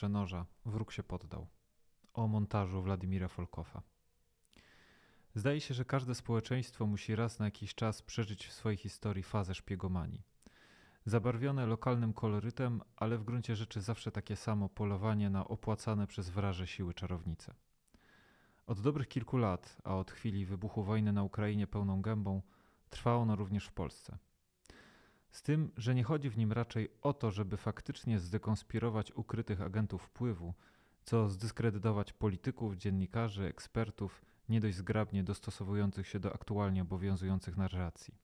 lustrze noża wróg się poddał. O montażu Władimira Folkowa. Zdaje się, że każde społeczeństwo musi raz na jakiś czas przeżyć w swojej historii fazę szpiegomanii. Zabarwione lokalnym kolorytem, ale w gruncie rzeczy zawsze takie samo polowanie na opłacane przez wraże siły czarownice. Od dobrych kilku lat, a od chwili wybuchu wojny na Ukrainie pełną gębą, trwa ono również w Polsce – z tym, że nie chodzi w nim raczej o to, żeby faktycznie zdekonspirować ukrytych agentów wpływu, co zdyskredytować polityków, dziennikarzy, ekspertów, nie dość zgrabnie dostosowujących się do aktualnie obowiązujących narracji.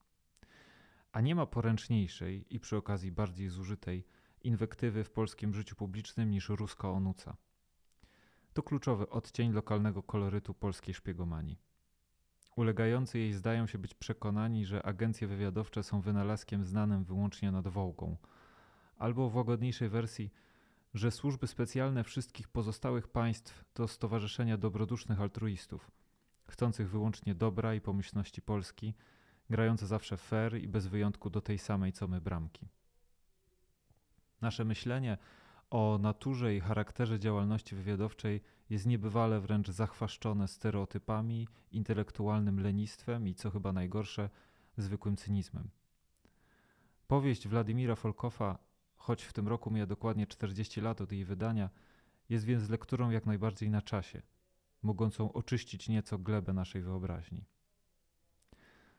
A nie ma poręczniejszej i przy okazji bardziej zużytej inwektywy w polskim życiu publicznym niż ruska onuca. To kluczowy odcień lokalnego kolorytu polskiej szpiegomanii. Ulegający jej zdają się być przekonani, że agencje wywiadowcze są wynalazkiem znanym wyłącznie nad Wołgą, albo w łagodniejszej wersji, że służby specjalne wszystkich pozostałych państw to stowarzyszenia dobrodusznych altruistów, chcących wyłącznie dobra i pomyślności Polski, grające zawsze fair i bez wyjątku do tej samej co my bramki. Nasze myślenie o naturze i charakterze działalności wywiadowczej jest niebywale wręcz zachwaszczone stereotypami, intelektualnym lenistwem i, co chyba najgorsze, zwykłym cynizmem. Powieść Władimira Folkowa, choć w tym roku mija dokładnie 40 lat od jej wydania, jest więc lekturą jak najbardziej na czasie, mogącą oczyścić nieco glebę naszej wyobraźni.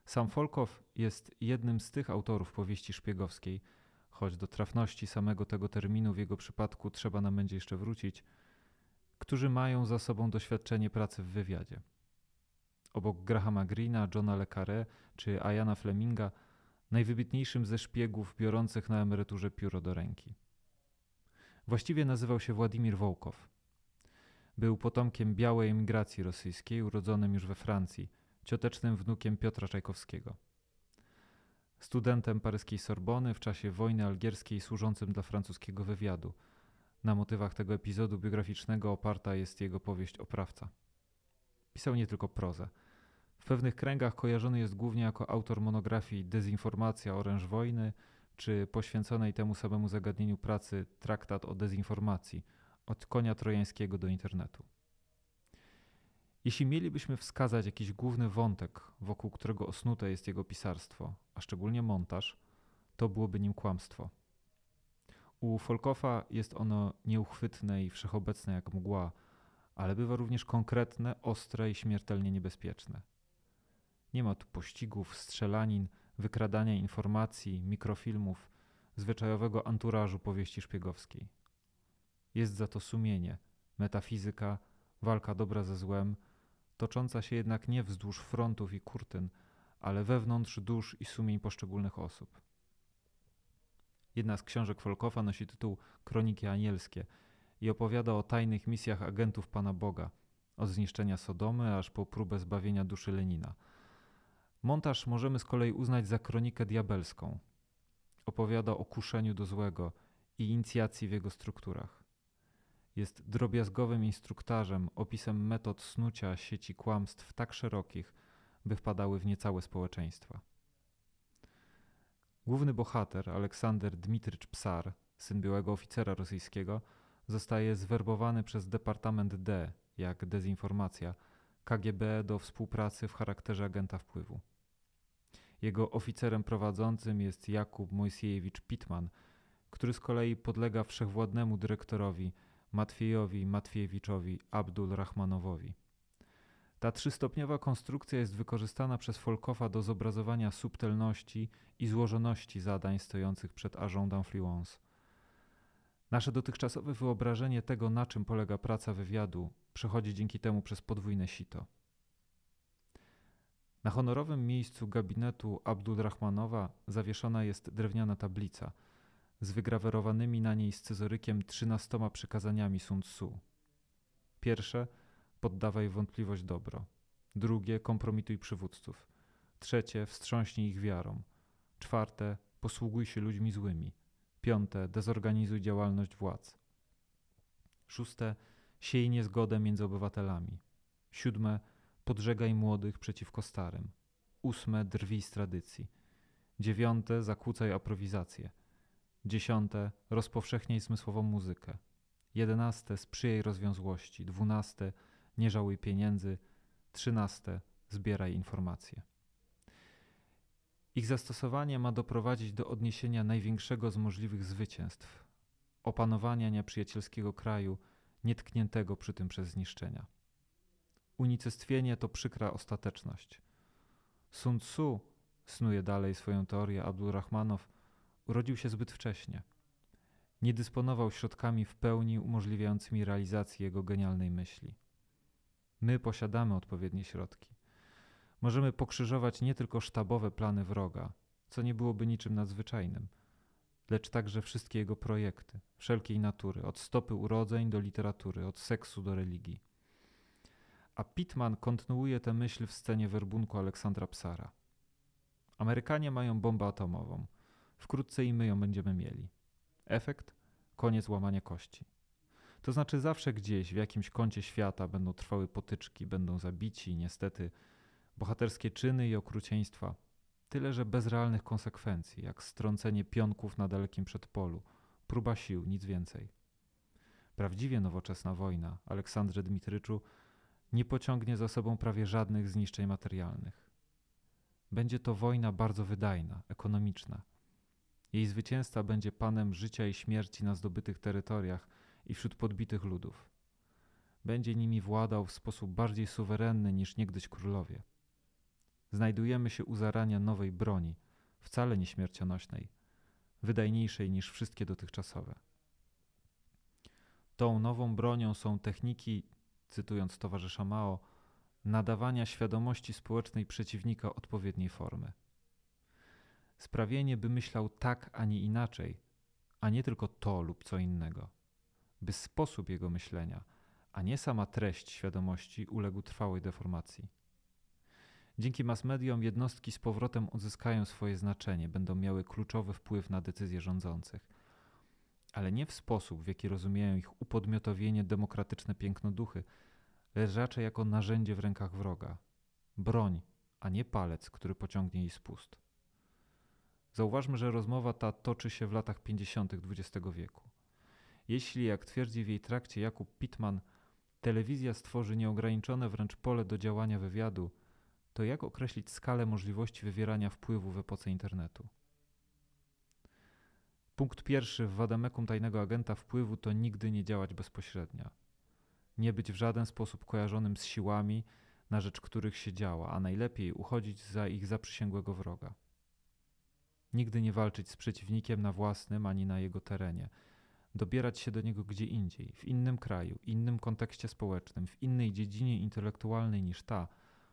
Sam Folkow jest jednym z tych autorów powieści szpiegowskiej – choć do trafności samego tego terminu w jego przypadku trzeba nam będzie jeszcze wrócić, którzy mają za sobą doświadczenie pracy w wywiadzie. Obok Grahama Greena, Johna Le Carré czy Ayana Fleminga, najwybitniejszym ze szpiegów biorących na emeryturze pióro do ręki. Właściwie nazywał się Władimir Wołkow. Był potomkiem białej emigracji rosyjskiej, urodzonym już we Francji, ciotecznym wnukiem Piotra Czajkowskiego studentem paryskiej Sorbony w czasie wojny algierskiej służącym dla francuskiego wywiadu. Na motywach tego epizodu biograficznego oparta jest jego powieść Oprawca. Pisał nie tylko prozę. W pewnych kręgach kojarzony jest głównie jako autor monografii Dezinformacja Oręż Wojny czy poświęconej temu samemu zagadnieniu pracy Traktat o Dezinformacji od konia trojańskiego do internetu. Jeśli mielibyśmy wskazać jakiś główny wątek, wokół którego osnute jest jego pisarstwo, a szczególnie montaż, to byłoby nim kłamstwo. U Folkofa jest ono nieuchwytne i wszechobecne jak mgła, ale bywa również konkretne, ostre i śmiertelnie niebezpieczne. Nie ma tu pościgów, strzelanin, wykradania informacji, mikrofilmów, zwyczajowego anturażu powieści szpiegowskiej. Jest za to sumienie, metafizyka, walka dobra ze złem – tocząca się jednak nie wzdłuż frontów i kurtyn, ale wewnątrz dusz i sumień poszczególnych osób. Jedna z książek Folkowa nosi tytuł Kroniki Anielskie i opowiada o tajnych misjach agentów Pana Boga, od zniszczenia Sodomy aż po próbę zbawienia duszy Lenina. Montaż możemy z kolei uznać za kronikę diabelską. Opowiada o kuszeniu do złego i inicjacji w jego strukturach. Jest drobiazgowym instruktarzem, opisem metod snucia sieci kłamstw tak szerokich, by wpadały w niecałe społeczeństwa. Główny bohater, Aleksander Dmitrycz Psar, syn byłego oficera rosyjskiego, zostaje zwerbowany przez Departament D, jak dezinformacja, KGB do współpracy w charakterze agenta wpływu. Jego oficerem prowadzącym jest Jakub Mojsiejewicz Pitman, który z kolei podlega wszechwładnemu dyrektorowi Matwiejowi, Matwiewiczowi, Abdul Rahmanowowi. Ta trzystopniowa konstrukcja jest wykorzystana przez Folkowa do zobrazowania subtelności i złożoności zadań stojących przed agent d'influence. Nasze dotychczasowe wyobrażenie tego, na czym polega praca wywiadu, przechodzi dzięki temu przez podwójne sito. Na honorowym miejscu gabinetu Abdulrahmanowa zawieszona jest drewniana tablica – z wygrawerowanymi na niej scyzorykiem trzynastoma przykazaniami Sun Tzu. Pierwsze – poddawaj wątpliwość dobro. Drugie – kompromituj przywódców. Trzecie – wstrząśnij ich wiarą. Czwarte – posługuj się ludźmi złymi. Piąte – dezorganizuj działalność władz. Szóste – siej niezgodę między obywatelami. Siódme – podżegaj młodych przeciwko starym. Ósme – drwij z tradycji. Dziewiąte – zakłócaj aprowizację. Dziesiąte, rozpowszechniaj zmysłową muzykę. Jedenaste, sprzyjaj rozwiązłości. Dwunaste, nie żałuj pieniędzy. Trzynaste, zbieraj informacje. Ich zastosowanie ma doprowadzić do odniesienia największego z możliwych zwycięstw, opanowania nieprzyjacielskiego kraju, nietkniętego przy tym przez zniszczenia. Unicestwienie to przykra ostateczność. Sun Tzu snuje dalej swoją teorię Abdulrahmanow urodził się zbyt wcześnie. Nie dysponował środkami w pełni umożliwiającymi realizację jego genialnej myśli. My posiadamy odpowiednie środki. Możemy pokrzyżować nie tylko sztabowe plany wroga, co nie byłoby niczym nadzwyczajnym, lecz także wszystkie jego projekty, wszelkiej natury, od stopy urodzeń do literatury, od seksu do religii. A Pittman kontynuuje tę myśl w scenie werbunku Aleksandra Psara. Amerykanie mają bombę atomową – Wkrótce i my ją będziemy mieli. Efekt? Koniec łamania kości. To znaczy zawsze gdzieś w jakimś kącie świata będą trwały potyczki, będą zabici, niestety, bohaterskie czyny i okrucieństwa. Tyle, że bez realnych konsekwencji, jak strącenie pionków na dalekim przedpolu, próba sił, nic więcej. Prawdziwie nowoczesna wojna, Aleksandrze Dmitryczu, nie pociągnie za sobą prawie żadnych zniszczeń materialnych. Będzie to wojna bardzo wydajna, ekonomiczna – jej zwycięzca będzie panem życia i śmierci na zdobytych terytoriach i wśród podbitych ludów. Będzie nimi władał w sposób bardziej suwerenny niż niegdyś królowie. Znajdujemy się u zarania nowej broni, wcale nieśmiercionośnej, wydajniejszej niż wszystkie dotychczasowe. Tą nową bronią są techniki, cytując towarzysza Mao, nadawania świadomości społecznej przeciwnika odpowiedniej formy sprawienie, by myślał tak, a nie inaczej, a nie tylko to lub co innego, by sposób jego myślenia, a nie sama treść świadomości uległ trwałej deformacji. Dzięki mass mediom jednostki z powrotem odzyskają swoje znaczenie, będą miały kluczowy wpływ na decyzje rządzących, ale nie w sposób, w jaki rozumieją ich upodmiotowienie demokratyczne pięknoduchy, lecz raczej jako narzędzie w rękach wroga. Broń, a nie palec, który pociągnie jej spust. Zauważmy, że rozmowa ta toczy się w latach 50. XX wieku. Jeśli, jak twierdzi w jej trakcie Jakub Pittman, telewizja stworzy nieograniczone wręcz pole do działania wywiadu, to jak określić skalę możliwości wywierania wpływu w epoce internetu? Punkt pierwszy w Wademekum tajnego agenta wpływu to nigdy nie działać bezpośrednio. Nie być w żaden sposób kojarzonym z siłami, na rzecz których się działa, a najlepiej uchodzić za ich zaprzysięgłego wroga. Nigdy nie walczyć z przeciwnikiem na własnym ani na jego terenie. Dobierać się do niego gdzie indziej, w innym kraju, innym kontekście społecznym, w innej dziedzinie intelektualnej niż ta,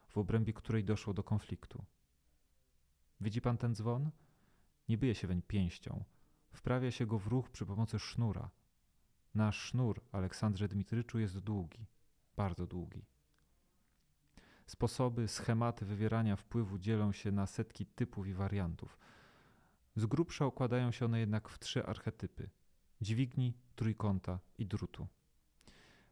w obrębie której doszło do konfliktu. Widzi pan ten dzwon? Nie bije się weń pięścią. Wprawia się go w ruch przy pomocy sznura. Nasz sznur, Aleksandrze Dmitryczu, jest długi, bardzo długi. Sposoby, schematy wywierania wpływu dzielą się na setki typów i wariantów. Z grubsza układają się one jednak w trzy archetypy: dźwigni, trójkąta i drutu.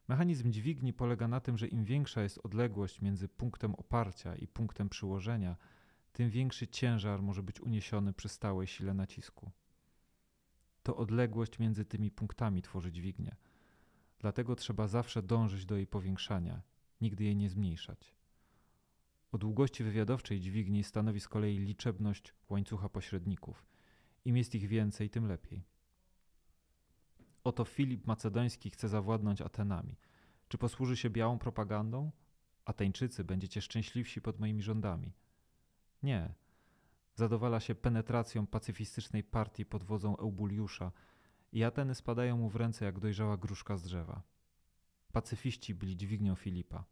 Mechanizm dźwigni polega na tym, że im większa jest odległość między punktem oparcia i punktem przyłożenia, tym większy ciężar może być uniesiony przy stałej sile nacisku. To odległość między tymi punktami tworzy dźwignię. Dlatego trzeba zawsze dążyć do jej powiększania, nigdy jej nie zmniejszać. O długości wywiadowczej dźwigni stanowi z kolei liczebność łańcucha pośredników, im jest ich więcej, tym lepiej. Oto Filip Macedoński chce zawładnąć Atenami. Czy posłuży się białą propagandą? Ateńczycy, będziecie szczęśliwsi pod moimi rządami. Nie. Zadowala się penetracją pacyfistycznej partii pod wodzą Eubuliusza i Ateny spadają mu w ręce jak dojrzała gruszka z drzewa. Pacyfiści byli dźwignią Filipa.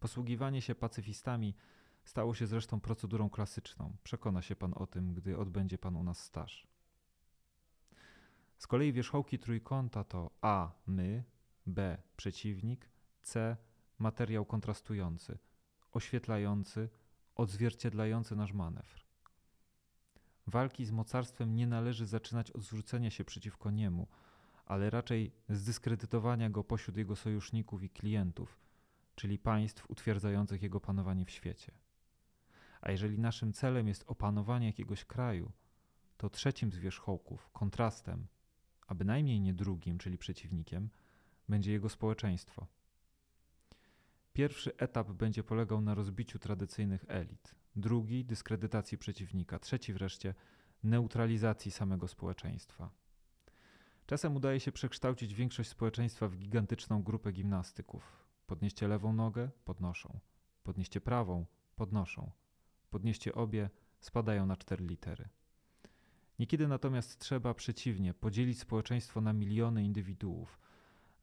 Posługiwanie się pacyfistami Stało się zresztą procedurą klasyczną. Przekona się pan o tym, gdy odbędzie pan u nas staż. Z kolei wierzchołki trójkąta to A my, B przeciwnik, C materiał kontrastujący, oświetlający, odzwierciedlający nasz manewr. Walki z mocarstwem nie należy zaczynać od zwrócenia się przeciwko niemu, ale raczej zdyskredytowania go pośród jego sojuszników i klientów, czyli państw utwierdzających jego panowanie w świecie. A jeżeli naszym celem jest opanowanie jakiegoś kraju, to trzecim z wierzchołków, kontrastem, a bynajmniej nie drugim, czyli przeciwnikiem, będzie jego społeczeństwo. Pierwszy etap będzie polegał na rozbiciu tradycyjnych elit, drugi dyskredytacji przeciwnika, trzeci wreszcie neutralizacji samego społeczeństwa. Czasem udaje się przekształcić większość społeczeństwa w gigantyczną grupę gimnastyków. Podnieście lewą nogę, podnoszą. Podnieście prawą, podnoszą podnieście obie, spadają na cztery litery. Niekiedy natomiast trzeba przeciwnie, podzielić społeczeństwo na miliony indywiduów,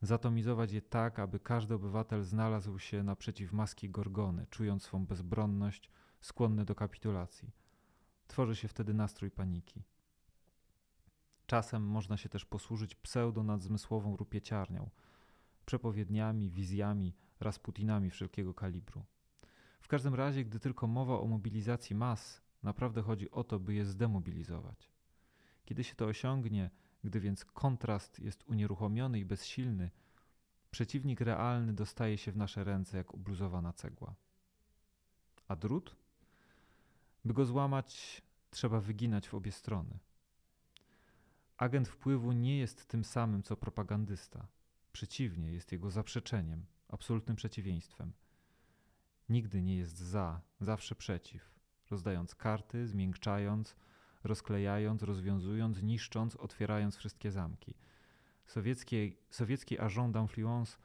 zatomizować je tak, aby każdy obywatel znalazł się naprzeciw maski Gorgony, czując swą bezbronność, skłonny do kapitulacji. Tworzy się wtedy nastrój paniki. Czasem można się też posłużyć pseudo-nadzmysłową rupieciarnią, przepowiedniami, wizjami, rasputinami wszelkiego kalibru. W każdym razie, gdy tylko mowa o mobilizacji mas, naprawdę chodzi o to, by je zdemobilizować. Kiedy się to osiągnie, gdy więc kontrast jest unieruchomiony i bezsilny, przeciwnik realny dostaje się w nasze ręce jak ubluzowana cegła. A drut? By go złamać, trzeba wyginać w obie strony. Agent wpływu nie jest tym samym co propagandysta. Przeciwnie, jest jego zaprzeczeniem, absolutnym przeciwieństwem – Nigdy nie jest za, zawsze przeciw, rozdając karty, zmiękczając, rozklejając, rozwiązując, niszcząc, otwierając wszystkie zamki. Sowiecki, sowiecki agent d'influence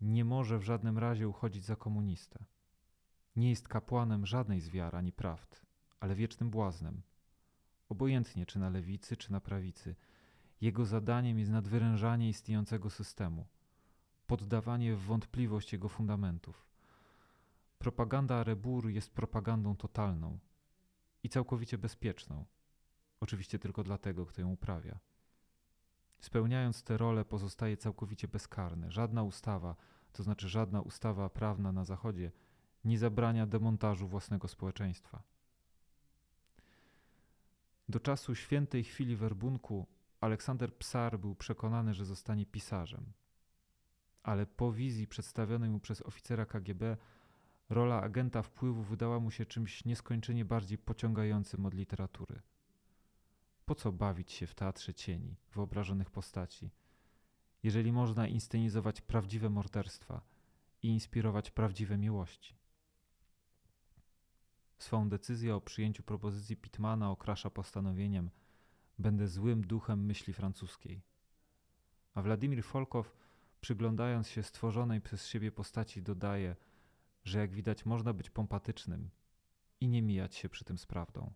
nie może w żadnym razie uchodzić za komunistę. Nie jest kapłanem żadnej z wiar ani prawd, ale wiecznym błaznem. Obojętnie czy na lewicy, czy na prawicy, jego zadaniem jest nadwyrężanie istniejącego systemu, poddawanie w wątpliwość jego fundamentów. Propaganda Rebur jest propagandą totalną i całkowicie bezpieczną. Oczywiście tylko dlatego, kto ją uprawia. Spełniając tę rolę, pozostaje całkowicie bezkarny. Żadna ustawa, to znaczy żadna ustawa prawna na Zachodzie, nie zabrania demontażu własnego społeczeństwa. Do czasu świętej chwili werbunku Aleksander Psar był przekonany, że zostanie pisarzem. Ale po wizji przedstawionej mu przez oficera KGB Rola agenta wpływu wydała mu się czymś nieskończenie bardziej pociągającym od literatury. Po co bawić się w teatrze cieni, wyobrażonych postaci, jeżeli można inscenizować prawdziwe morderstwa i inspirować prawdziwe miłości? Swą decyzję o przyjęciu propozycji Pitmana okrasza postanowieniem: Będę złym duchem myśli francuskiej. A Władimir Folkow, przyglądając się stworzonej przez siebie postaci, dodaje – że jak widać można być pompatycznym i nie mijać się przy tym z prawdą.